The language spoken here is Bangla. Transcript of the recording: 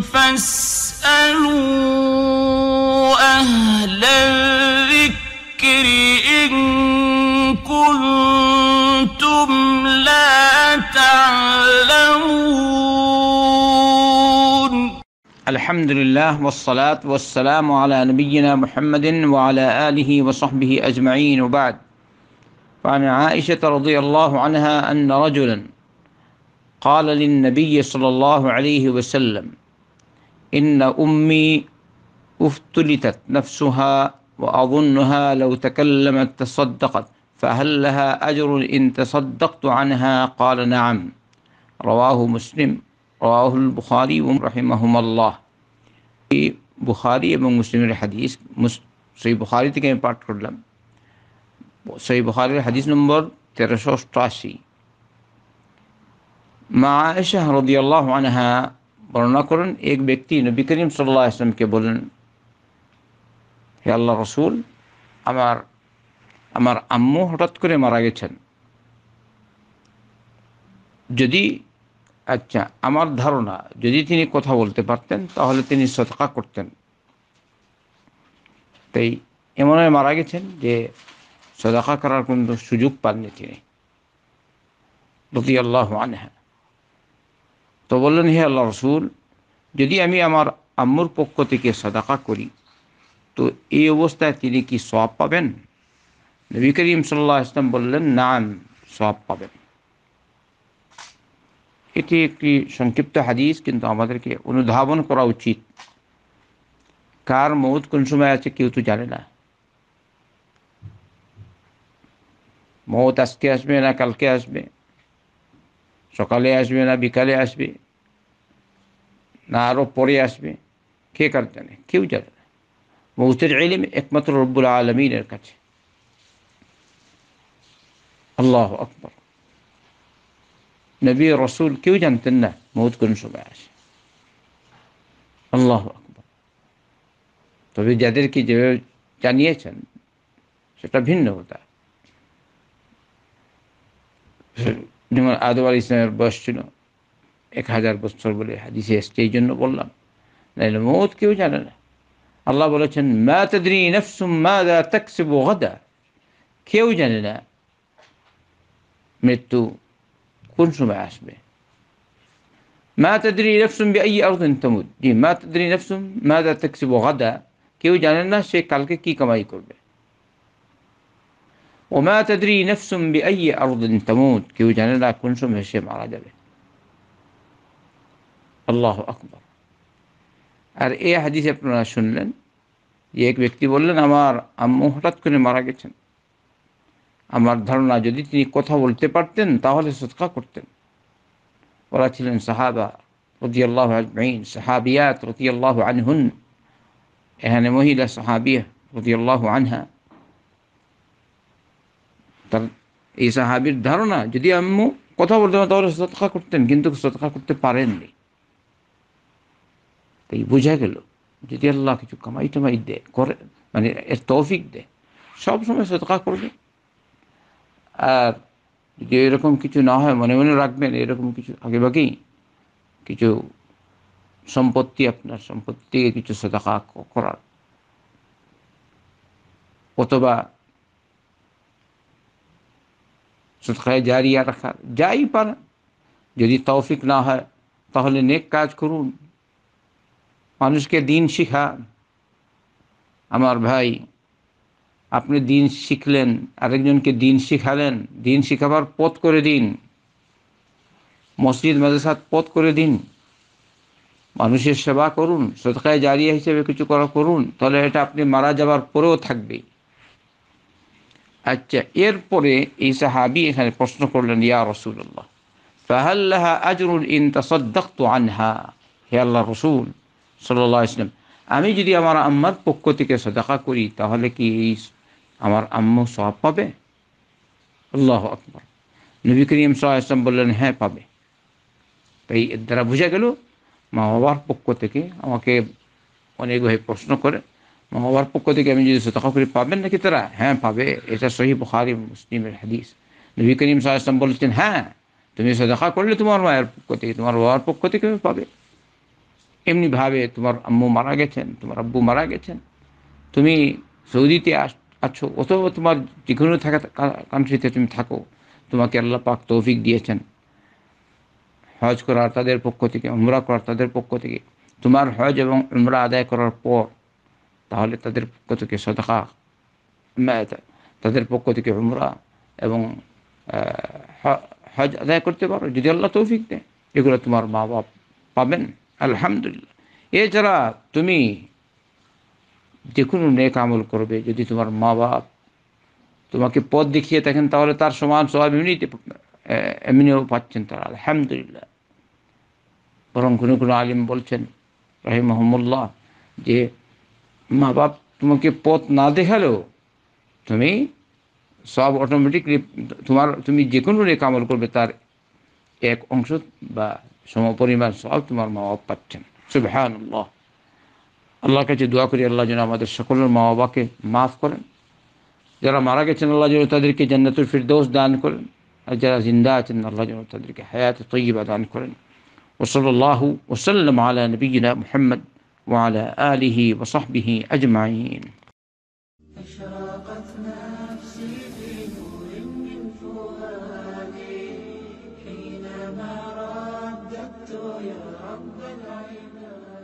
فاسألوا أهل الذكر إن كنتم لا تعلمون الحمد لله والصلاة والسلام على نبينا محمد وعلى آله وصحبه أجمعين وبعد فعن عائشة رضي الله عنها أن رجلا قال للنبي صلى الله عليه وسلم إن أمي افتلتت نفسها وأظنها لو تكلمت تصدقت فهل لها أجر إن تصدقت عنها قال نعم رواه مسلم رواه البخاري رحمهما الله في بخاري من مسلم الحديث صحيح بخاري تكلم بارت كرلم صحيح بخاري الحديث نمبر ترشوش تاسي مع عائشة رضي الله عنها বর্ণনা করেন এক ব্যক্তি নবী করিম সাল্লাহ ইসলামকে বলেন হে আল্লাহ রসুল আমার আমার আম্মু হঠাৎ করে মারা গেছেন যদি আচ্ছা আমার ধারণা যদি তিনি কথা বলতে পারতেন তাহলে তিনি সদকা করতেন তাই এমন মারা গেছেন যে সদাকা করার কোনো সুযোগ পাননি তিনি রতি আল্লাহ আনহা তো বললেন হে আল্লাহ রসুল যদি আমি আমার আম্মুর পক্ষ থেকে সাদাকা করি তো এই অবস্থায় তিনি কি সব পাবেন নবী করিম সাল্লাহ ইসলাম বললেন নান সব পাবেন এটি একটি সংক্ষিপ্ত হাদিস কিন্তু আমাদেরকে অনুধাবন করা উচিত কার মৌত কোন সময় আছে কেউ তো জানে না মৌত আজকে আসবে না কালকে আসবে সকালে আসবে না বিকালে আসবে না আরো পরে আসবে কে কার জানে কেউ জানে না মৌসের এলিম একমাত্র রব্বুল আলমিনের কাছে আল্লাহ আকবর নবী রসুল কেউ জানতেন না মৌত কোন সময় আসে আল্লাহ আকবর তবে যাদেরকে যে জানিয়েছেন সেটা ভিন্ন কথা যেমন আদম আলী ইসলামের বয়স ছিল এক হাজার বছর বলে হাদিসে এসছে এই জন্য বললাম নাহলে মৌত কেউ জানে না আল্লাহ বলেছেন মা নফসুম মা তাকসিবু গদা কেউ জানে না মৃত্যু কোন সময় আসবে মা তাদরি নফসুম বি আই আরদিন তামুদ জি মা তাদরি নফসুম মা দা তাকসিবু গদা কেউ জানে না সে কালকে وما تدري نفس بأي أرض تموت كي وجعنا لا كنسم هشي الله أكبر أر أي حديث ابن راشن يك بكتي بولن أمار أم مهرت كن مراجتن أمار دھرنا جو دي تني قطع بولتے پرتن تاول صدقہ کرتن ولا تلن صحابة رضي الله عن صحابيات رضي الله عنهن إهانة مهيلة صحابية رضي الله عنها তার এই সাহাবির ধারণা যদি আম্মু কথা বলতে তাহলে সতকা করতেন কিন্তু সতকা করতে পারেননি তাই বোঝা গেল যদি আল্লাহ কিছু কামাই টামাই দে করে মানে এর তৌফিক দে সবসময় সতকা করবে আর যদি এরকম কিছু না হয় মনে মনে রাখবেন এরকম কিছু আগে বাকি কিছু সম্পত্তি আপনার সম্পত্তি কিছু সতকা করার অথবা সৎকায় জারিয়া রাখার যাই পারে যদি তৌফিক না হয় তাহলে নেক কাজ করুন মানুষকে দিন শিখা আমার ভাই আপনি দিন শিখলেন আরেকজনকে দিন শিখালেন দিন শিখাবার পথ করে দিন মসজিদ মাদ্রাসার পথ করে দিন মানুষের সেবা করুন সৎকায় জারিয়া হিসেবে কিছু করা করুন তাহলে এটা আপনি মারা যাবার পরেও থাকবে আচ্ছা এরপরে এই সাহাবি এখানে প্রশ্ন করলেন ইয়া রসুল্লাহ ফাহাল্লাহা আজরুল ইন তাসদ্দাক্ত আনহা হে আল্লাহ রসুল সাল্লাহ ইসলাম আমি যদি আমার আম্মার পক্ষ থেকে সদাকা করি তাহলে কি এই আমার আম্মু সব পাবে আল্লাহ আকবর নবী করিম ইসলাম বললেন হ্যাঁ পাবে তাই এর দ্বারা বোঝা গেল মা বাবার পক্ষ থেকে আমাকে অনেকভাবে প্রশ্ন করে বাবার পক্ষ থেকে আমি যদি সতকা করে পাবেন নাকি তারা হ্যাঁ পাবে এটা সহি বুখারি মুসলিমের হাদিস নবী করিম সাহায্যাম বলেছেন হ্যাঁ তুমি সদকা করলে তোমার মায়ের পক্ষ থেকে তোমার বাবার পক্ষ থেকে পাবে এমনিভাবে তোমার আম্মু মারা গেছেন তোমার আব্বু মারা গেছেন তুমি সৌদিতে আস আছো অথবা তোমার যে কোনো থাকা কান্ট্রিতে তুমি থাকো তোমাকে আল্লাহ পাক তৌফিক দিয়েছেন হজ করার তাদের পক্ষ থেকে উমরা করার তাদের পক্ষ থেকে তোমার হজ এবং উমরা আদায় করার পর তাহলে তাদের পক্ষ থেকে সদকা তাদের পক্ষ থেকে উমরা এবং হজ আদায় করতে পারো যদি আল্লাহ তৌফিক দেয় এগুলো তোমার মা বাপ পাবেন আলহামদুলিল্লাহ এছাড়া তুমি যে কোনো নেক আমল করবে যদি তোমার মা বাপ তোমাকে পথ দেখিয়ে থাকেন তাহলে তার সমান স্বভাব এমনিতে এমনিও পাচ্ছেন তারা আলহামদুলিল্লাহ বরং কোনো কোনো আলিম বলছেন রাহিম রাহিমহমুল্লাহ যে মা বাপ তোমাকে পথ না দেখালেও তুমি সব অটোমেটিকলি তোমার তুমি যে কোনো রেখা আমল করবে তার এক অংশ বা সমপরিমাণ সব তোমার মা বাপ পাচ্ছেন সুবহান আল্লাহ আল্লাহর কাছে দোয়া করি আল্লাহ যেন আমাদের সকলের মা বাবাকে মাফ করেন যারা মারা গেছেন আল্লাহ যেন তাদেরকে জান্নাতুল ফিরদৌস দান করেন আর যারা জিন্দা আছেন আল্লাহ যেন তাদেরকে হায়াত তৈবা দান করেন ওসল আল্লাহ ওসাল্লাম আলা নবীনা মোহাম্মদ وعلى آله وصحبه أجمعين أشراقت نفسي في نور من فؤادي حينما رددت يا رب العباد